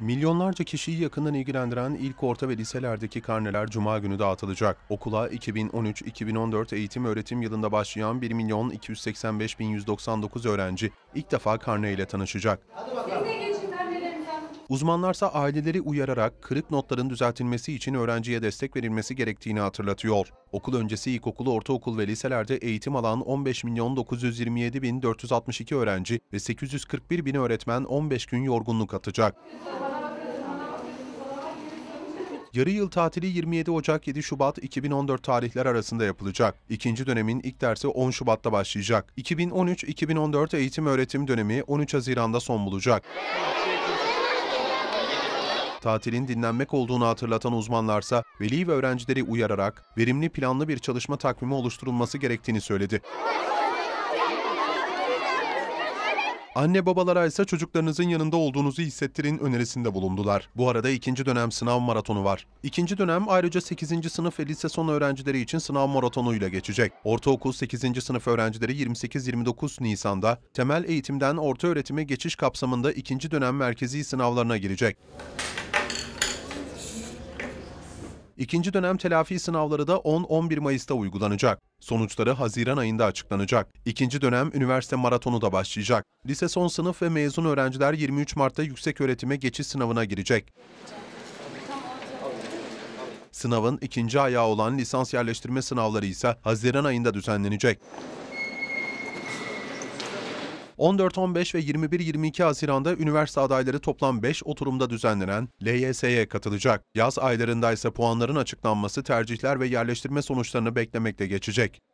Milyonlarca kişiyi yakından ilgilendiren ilk orta ve liselerdeki karneler cuma günü dağıtılacak. Okula 2013-2014 eğitim öğretim yılında başlayan 1 milyon 285 bin 199 öğrenci ilk defa karne ile tanışacak. Hadi Uzmanlarsa aileleri uyararak kırık notların düzeltilmesi için öğrenciye destek verilmesi gerektiğini hatırlatıyor. Okul öncesi ilkokulu, ortaokul ve liselerde eğitim alan 15 milyon 927 bin 462 öğrenci ve 841 bin öğretmen 15 gün yorgunluk atacak. Yarı yıl tatili 27 Ocak 7 Şubat 2014 tarihler arasında yapılacak. İkinci dönemin ilk dersi 10 Şubat'ta başlayacak. 2013-2014 eğitim öğretim dönemi 13 Haziran'da son bulacak tatilin dinlenmek olduğunu hatırlatan uzmanlarsa veli ve öğrencileri uyararak verimli planlı bir çalışma takvimi oluşturulması gerektiğini söyledi. Anne babalara ise çocuklarınızın yanında olduğunuzu hissettirin önerisinde bulundular. Bu arada ikinci dönem sınav maratonu var. İkinci dönem ayrıca 8. sınıf ve lise son öğrencileri için sınav maratonuyla geçecek. Ortaokul 8. sınıf öğrencileri 28-29 Nisan'da temel eğitimden orta öğretime geçiş kapsamında ikinci dönem merkezi sınavlarına girecek. İkinci dönem telafi sınavları da 10-11 Mayıs'ta uygulanacak. Sonuçları Haziran ayında açıklanacak. İkinci dönem üniversite maratonu da başlayacak. Lise son sınıf ve mezun öğrenciler 23 Mart'ta yüksek öğretime geçiş sınavına girecek. Sınavın ikinci ayağı olan lisans yerleştirme sınavları ise Haziran ayında düzenlenecek. 14, 15 ve 21-22 Haziran'da üniversite adayları toplam 5 oturumda düzenlenen LYS'ye katılacak. Yaz aylarında ise puanların açıklanması tercihler ve yerleştirme sonuçlarını beklemekle geçecek.